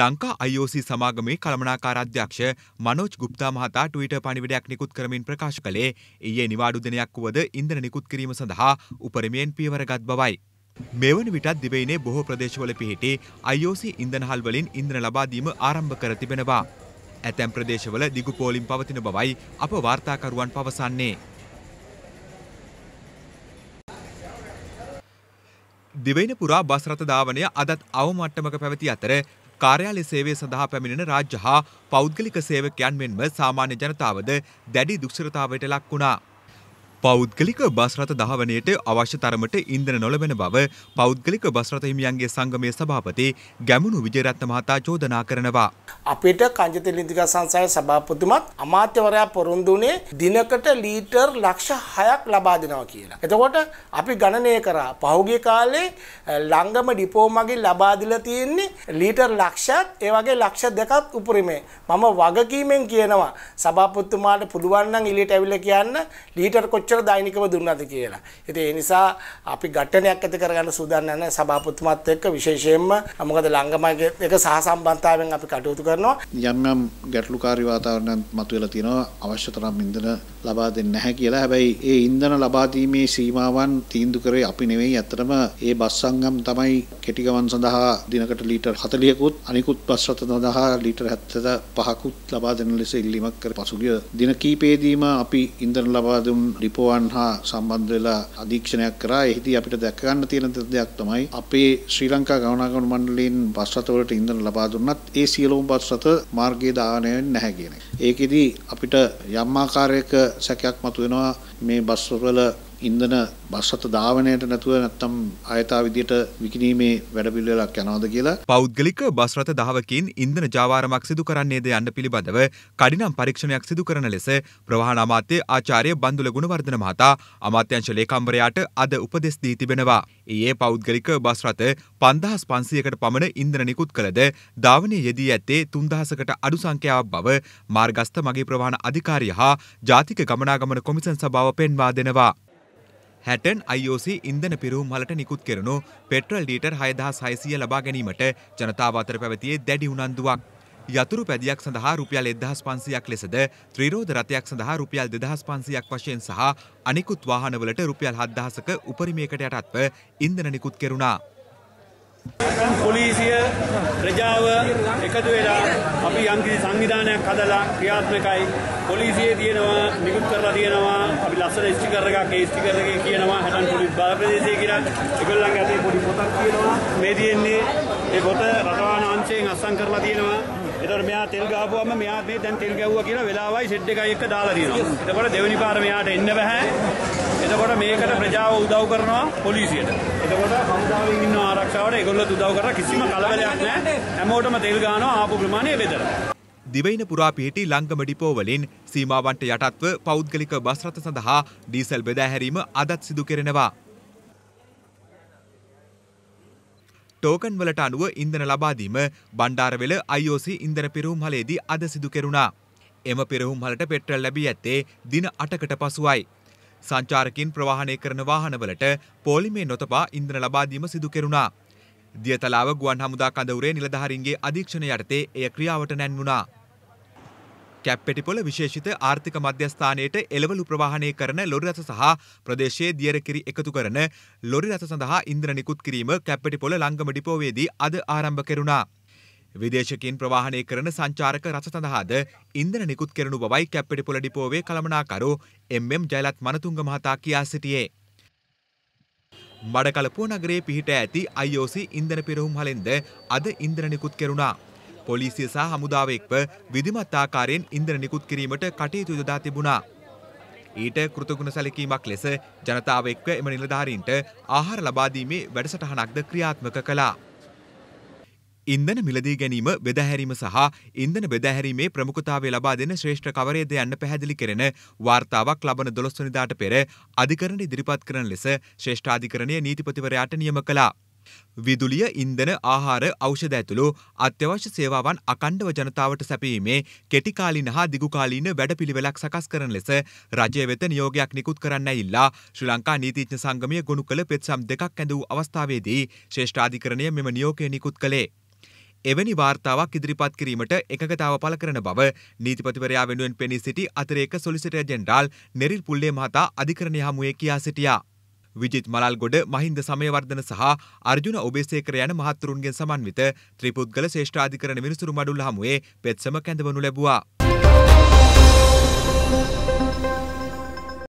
Lanka IOC සමාගමේ කළමනාකාරාධ්‍යක්ෂ Manoj ගුප්තා මහතා Twitter පණිවිඩයක් නිකුත් කරමින් ප්‍රකාශ කළේ ඊයේ නිවාඩු දිනයක් වුවද ඉන්ධන නිකුත් කිරීම සඳහා උපරිමයෙන් පියවරගත් බවයි. මෙවන විටත් දිවයිනේ බොහෝ ප්‍රදේශවල පිහිටි IOC ඉන්ධනහල් වලින් ඉන්ධන ලබාදීම ආරම්භ කර තිබෙනවා. ඇතැම් ප්‍රදේශවල දිගු පෝලිම් පවතින බවයි අප වාර්තාකරුවන් පවසන්නේ. දිවයින පුරා බස් රථ ධාවනය අදත් අවමට්ටමක පැවති අතර කාර්යාලය සේවය සඳහා පැමිණෙන රාජ්‍ය හා පෞද්ගලික සේවකයන් මෙන්ම සාමාන්‍ය ජනතාවද දැඩි දුක්ෂරතාවයට ලක් වුණා. පෞද්ගලික බස්රථ දහවනයට අවශ්‍ය තරමට ඉන්ධන නොලබෙන බව පෞද්ගලික බස්රථ හිමියන්ගේ සංගමය සභාපති ගැමුණු විජයරත්න මහතා චෝදනා කරනවා. අපිට කංජතෙල් ඉදිකා සංසාරයේ සභාපතිමත් අමාත්‍යවරයා පොරොන්දුනේ දිනකට ලීටර් ලක්ෂ 6ක් ලබා දෙනවා කියලා. එතකොට අපි ගණනය කරා පහුගිය කාලේ ලංගම ඩිපෝ මගින් ලබා දීලා තියෙන්නේ ලීටර් ලක්ෂයක් ඒ වගේ ලක්ෂ දෙකක් උපරිමේ. මම වගකීමෙන් කියනවා සභාපතිතුමාට පුළුවන් නම් එළියට ඇවිල්ලා කියන්න ලීටර් කොච්චර කොච්චර දෛනිකව දුන්නද කියලා. ඉතින් ඒ නිසා අපි ඝට්ටනයක් ඇති කරගන්න සූදානම් නැහැ සභාපතිතුමාත් එක්ක විශේෂයෙන්ම මොකද ළංගමගේ එක සහසම්බන්ධතාවයෙන් අපි කටයුතු කරනවා. යම් යම් ගැටලුකාරී වාතාවරණයක් මතුවලා තියෙනවා අවශ්‍ය තරම් ඉන්ධන ලබා දෙන්නේ නැහැ කියලා. හැබැයි ඒ ඉන්ධන ලබා දීමේ සීමාවන් තීන්දු කරේ අපි නෙවෙයි. අතරම ඒ බස් සංගම් තමයි කෙටි ගමන් සඳහා දිනකට ලීටර් 40කුත් අනිකුත් බස් රථ සඳහා ලීටර් 75කුත් ලබා දෙන ලෙස ඉල්ලීමක් කර පසුගිය දින කීපයේදීම අපි ඉන්ධන ලබා දුන් ඩිපෝ අපෝවන් හා සම්බන්ධ වෙලා අධීක්ෂණයක් කරා. එහිදී අපිට දැක ගන්න තියෙන දෙයක් තමයි අපේ ශ්‍රී ලංකා ගමනාගමන මණ්ඩලයෙන් බස් රථවලට ඉන්ධන ලබා දුන්නත් ඒ සියලුම බස් රථ මාර්ගයේ දාහනය වෙන්නේ නැහැ කියන එක. ඒකෙදී අපිට යම් ආකාරයක සැකයක් මතුවෙනවා මේ බස් වල ඉන්ධන බස් රථ ධාවනයට නැතුව නැත්තම් ආයතා විදියට විකිණීමේ වැඩපිළිවෙලක් යනවාද කියලා පෞද්ගලික බස් රථ දහවකින් ඉන්ධන ජාවාරමක් සිදු කරන්නේද යන්න පිළිබඳව කඩිනම් පරීක්ෂණයක් සිදු කරන ලෙස ප්‍රවාහන අමාත්‍ය ආචාර්ය බන්දුල ගුණවර්ධන මහතා අමාත්‍යංශ ලේකම්වරයාට අද උපදෙස් දී තිබෙනවා. ඊයේ පෞද්ගලික බස් රථ 5500කට පමණ ඉන්ධන නිකුත් කළද ධාවනයේ යෙදී ඇත්තේ 3000කට අඩු සංඛ්‍යාවක් බව මාර්ගස්ත මගේ ප්‍රවාහන අධිකාරිය හා ජාතික ගමනාගමන කොමිසම් සභාව පෙන්වා දෙනවා. හැටන් IOC ඉන්දන පිරුම් හලට නිකුත් කෙරුණු පෙට්‍රල් ලීටර් හයදහස් හයිසිය ලබා ගැනීමට ජනතාව අතර පැවතියේ දැඩි උනන්දුවක්. යතුරු පැදියක් සඳහා රුපියල් එදහස් පන්සියක් ලෙසද ත්‍රීරෝධ රථයක් සඳහා රුපියල් දෙදහස් පන්සියක් වශයෙන් සහ අනිකුත් වාහනවලට රුපියල් හත්දහසක උපරිමයකට යටත්ව ඉන්දන නිකුත් කෙරුණා. පොලිසිය ප්‍රජාව එකතු වෙලා අපි යම්කිසි සංවිධානයක් හදලා ක්‍රියාත්මකයි පොලිසියේ තියෙනවා නිකුත් කරලා තියෙනවා ලස්සන ස්ටිකර් එකක් ඒ ස්ටිකර් එකේ කියනවා හැටන් පොඩි බලපෑදේශය කියලා. ඒගොල්ලන්ගේ අතේ පොඩි පොතක් තියෙනවා. මේ තියෙන්නේ ඒ පොත රටවාන අංශයෙන් අස්සම් කරලා තියෙනවා. එතකොට මෙයා තෙල් ගහපුවම මෙයා මේ දැන් තෙල් ගැහුවා කියලා වෙලාවයි සෙට් එකයි එක්ක දාලා තියෙනවා. එතකොට දෙවෙනි පාර මෙයාට එන්න බෑ. එතකොට මේකට ප්‍රජාව උදව් කරනවා පොලිසියට. එතකොට හමුදාවෙන් ඉන්න ආරක්ෂාවට ඒගොල්ලෝ උදව් කරලා කිසිම කලබලයක් නැහැ. හැමෝටම තෙල් ගහනවා ආපු ප්‍රමාණය බෙදලා. දිවයින පුරා පිහිටි ලංගම ඩිපෝවලින් සීමාවන්ට යටත්ව පෞද්ගලික බස් රථ සඳහා ඩීසල් බෙදාහැරීම අදත් සිදු කෙරෙනවා. ටෝකන් වලට අනුව ඉන්ධන ලබා දීම බණ්ඩාරවෙල IOC ඉන්ධන පිරවුම් හලේදී අද සිදු කෙරුණා. එම පිරවුම් හලට පෙට්‍රල් ලැබී ඇත්තේ දින 8කට පසුයි. සංචාරකින් ප්‍රවාහනය කරන වාහනවලට පොලිමේ නොතපා ඉන්ධන ලබා දීම සිදු කෙරුණා. දියතලාව ගුවන් හමුදා කඳවුරේ නිලධහරින්ගේ අධීක්ෂණ යටතේ එය ක්‍රියාවට නැන්වුණා. කැප්පෙටිපොල විශේෂිත ආර්ථික මධ්‍යස්ථානයට එළවලු ප්‍රවාහණය කරන ලොරි රථ සහ ප්‍රදේශයේ දියරකිරි එකතු කරන ලොරි රථ සඳහා ඉන්ද්‍ර නිකුත් කිරීම කැප්පෙටිපොල ලංගම ඩිපෝවේදී අද ආරම්භ කෙරුණා. විදේශකින් ප්‍රවාහණය කරන සංචාරක රථ සඳහාද ඉන්ද්‍ර නිකුත් කරනු බවයි කැප්පෙටිපොල ඩිපෝවේ කළමනාකරු එම්.එම්. ජයලත් මනතුංග මහතා කියා සිටියේ. මඩකලපුව නගරේ පිහිට ඇති IOC ඉන්ධන පෙරහුම් හලෙන්ද අද ඉන්ධන නිකුත් කෙරුණා. පොලිසිය සහ හමුදාව එක්ව විධිමත් ආකාරයෙන් ඉන්ධන නිකුත් කිරීමට කටයුතු යොදා තිබුණා. ඊට කෘතගුණ සැලකීමක් ලෙස ජනතාව එක්ව එම නිලධාරීන්ට ආහාර ලබා දීමේ වැඩසටහනක්ද ක්‍රියාත්මක කළා. ඉන්ධන මිලදී ගැනීම බෙදහැරීම සහ ඉන්ධන බෙදහැරීමේ ප්‍රමුඛතාවය ලබා දෙන ශ්‍රේෂ්ඨ කවරේද යන්න පැහැදිලි කරන වාර්තාවක් ලබන 12 වෙනිදාට පෙර අධිකරණ ඉදිරිපත් කරන ලෙස ශ්‍රේෂ්ඨාධිකරණයේ නීතිපතිවරයාට නියම කළා. විදුලිය ඉන්දන ආහාර ඖෂධ ඇතුළු අත්‍යවශ්‍ය සේවාවන් අකණ්ඩව ජනතාවට සැපීමේ කෙටිකාලීන හා දිගුකාලීන වැඩපිළිවෙලක් සකස් කරන ලෙස රජය වෙත නියෝගයක් නිකුත් කරන්න ඇඉල්ලා ශ්‍රී ලංකා නීතිඥ සංගමය ගොුණු කළ පෙත්සම් දෙකක් ඇඳ වූ අවස්ථාවේදී ශේෂ්ඨාධිකරණය මෙම නියෝගය නිකුත් කළේ. එවැනි වාර්තාවක් ඉදිරිපත් කිරීමට එකගතාව පළ කරන බව නීතිපතිවරයා වෙනුවෙන් පෙනී සිටි අතරේක සොලිසිටර් ජෙනරාල් නෙරිල් පුල්ලේ මහතා අධිකරණය හමුවේ කියා සිටියා. විජිත් මලල්ගොඩ මහින්ද සමයවර්ධන සහ අර්ජුන ඔබේසේකර යන මහත්තුරුන්ගෙන් සමන්විත ත්‍රිපුද්ගල ශේෂ්ඨාධිකරණ විනිසුරු මඩුල්ල හමුවේ පෙත්සම කැඳවනු ලැබුවා.